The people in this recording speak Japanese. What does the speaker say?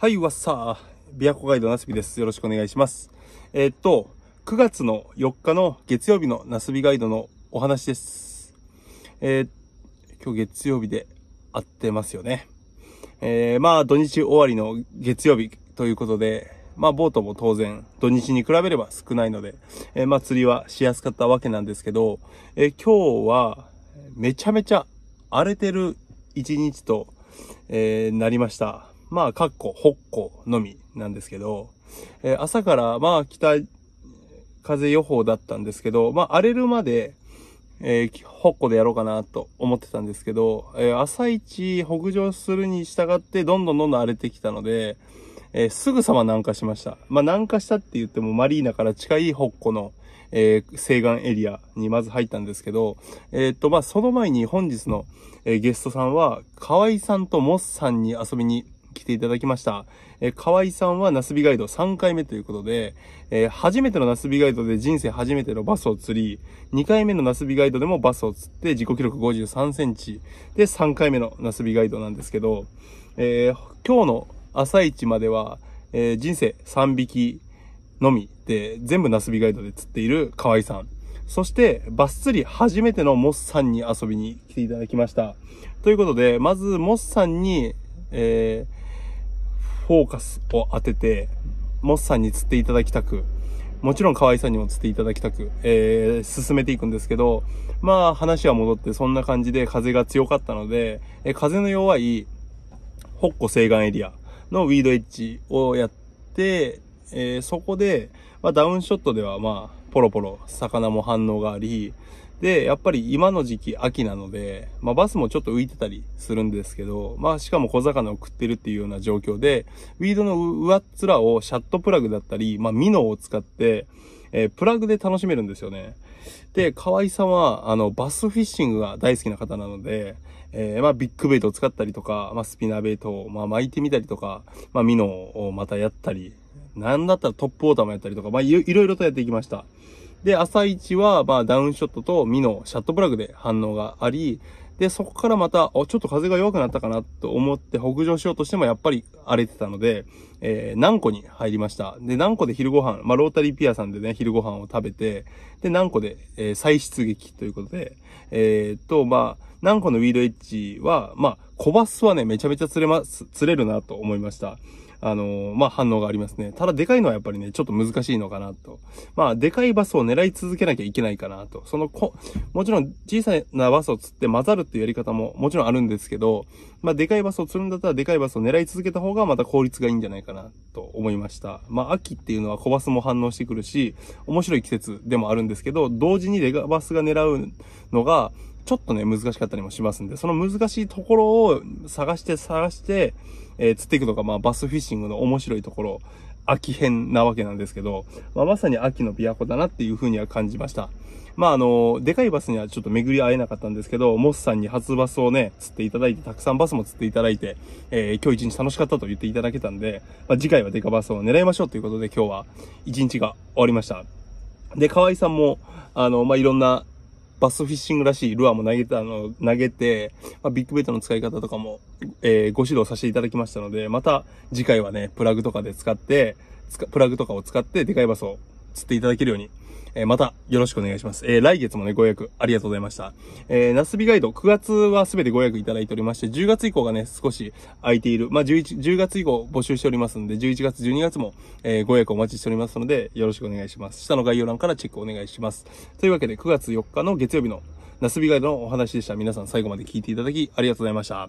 はい、わっさー。琵琶湖ガイドなすびです。よろしくお願いします。えー、っと、9月の4日の月曜日のなすびガイドのお話です。えー、今日月曜日で合ってますよね。えー、まあ、土日終わりの月曜日ということで、まあ、ボートも当然、土日に比べれば少ないので、えー、まあ、釣りはしやすかったわけなんですけど、えー、今日は、めちゃめちゃ荒れてる一日と、えー、なりました。まあ、かっこ、ほっこのみなんですけど、えー、朝から、まあ、北風予報だったんですけど、まあ、荒れるまで、えー、ほっこでやろうかなと思ってたんですけど、えー、朝一北上するに従ってどんどんどんどん荒れてきたので、えー、すぐさま南下しました。まあ、南下したって言ってもマリーナから近いっこの、えー、西岸エリアにまず入ったんですけど、えー、っと、まあ、その前に本日の、えゲストさんは、河合さんとモスさんに遊びに来ていただきました。えー、河合さんはナスビガイド3回目ということで、えー、初めてのナスビガイドで人生初めてのバスを釣り、2回目のナスビガイドでもバスを釣って自己記録53センチで3回目のナスビガイドなんですけど、えー、今日の朝一までは、えー、人生3匹のみで全部ナスビガイドで釣っている河合さん。そして、バス釣り初めてのモスさんに遊びに来ていただきました。ということで、まず、モスさんに、えー、フォーカスを当てて、モスさんに釣っていただきたく、もちろん河合さんにも釣っていただきたく、えー、進めていくんですけど、まあ話は戻ってそんな感じで風が強かったので、えー、風の弱い北湖西岸エリアのウィードエッジをやって、えー、そこで、まあ、ダウンショットではまあポロポロ魚も反応があり、で、やっぱり今の時期秋なので、まあバスもちょっと浮いてたりするんですけど、まあしかも小魚を食ってるっていうような状況で、ウィードの上っ面をシャットプラグだったり、まあミノを使って、えー、プラグで楽しめるんですよね。で、河合さんは、あの、バスフィッシングが大好きな方なので、えー、まあ、ビッグベイトを使ったりとか、まあ、スピナーベイトを、まあ、巻いてみたりとか、まあ、ミノをまたやったり、なんだったらトップウォーターもやったりとか、まあいろいろとやっていきました。で、朝一は、まあ、ダウンショットとミのシャットプラグで反応があり、で、そこからまた、お、ちょっと風が弱くなったかなと思って北上しようとしてもやっぱり荒れてたので、えー、何個に入りました。で、何個で昼ご飯、まあ、ロータリーピアさんでね、昼ご飯を食べて、で、何個で、えー、再出撃ということで、えー、っと、まあ、何個のウィードエッジは、まあ、小バスはね、めちゃめちゃ釣れます、釣れるなと思いました。あのー、まあ、反応がありますね。ただでかいのはやっぱりね、ちょっと難しいのかなと。まあ、でかいバスを狙い続けなきゃいけないかなと。そのこ、もちろん小さなバスを釣って混ざるっていうやり方ももちろんあるんですけど、まあ、でかいバスを釣るんだったらでかいバスを狙い続けた方がまた効率がいいんじゃないかなと思いました。まあ、秋っていうのは小バスも反応してくるし、面白い季節でもあるんですけど、同時にレガバスが狙うのが、ちょっとね、難しかったりもしますんで、その難しいところを探して探して、えー、釣っていくのが、まあ、バスフィッシングの面白いところ、秋編なわけなんですけど、まあ、まさに秋の琵琶湖だなっていうふうには感じました。まあ、あの、でかいバスにはちょっと巡り会えなかったんですけど、モスさんに初バスをね、釣っていただいて、たくさんバスも釣っていただいて、えー、今日一日楽しかったと言っていただけたんで、まあ、次回はデカバスを狙いましょうということで、今日は一日が終わりました。で、河合さんも、あの、まあ、いろんなバスフィッシングらしいルアーも投げた、あの、投げて、まあ、ビッグベイトの使い方とかも、えー、ご指導させていただきましたので、また次回はね、プラグとかで使って、プラグとかを使って、でかいバスを釣っていただけるようにえー、またよろしくお願いします。えー、来月もね、ご予約ありがとうございました。えー、日ガイド、9月はすべてご予約いただいておりまして、10月以降がね、少し空いている。まあ、11、10月以降募集しておりますので、11月、12月も、えー、ご予約お待ちしておりますので、よろしくお願いします。下の概要欄からチェックお願いします。というわけで、9月4日の月曜日の夏日ガイドのお話でした。皆さん最後まで聞いていただき、ありがとうございました。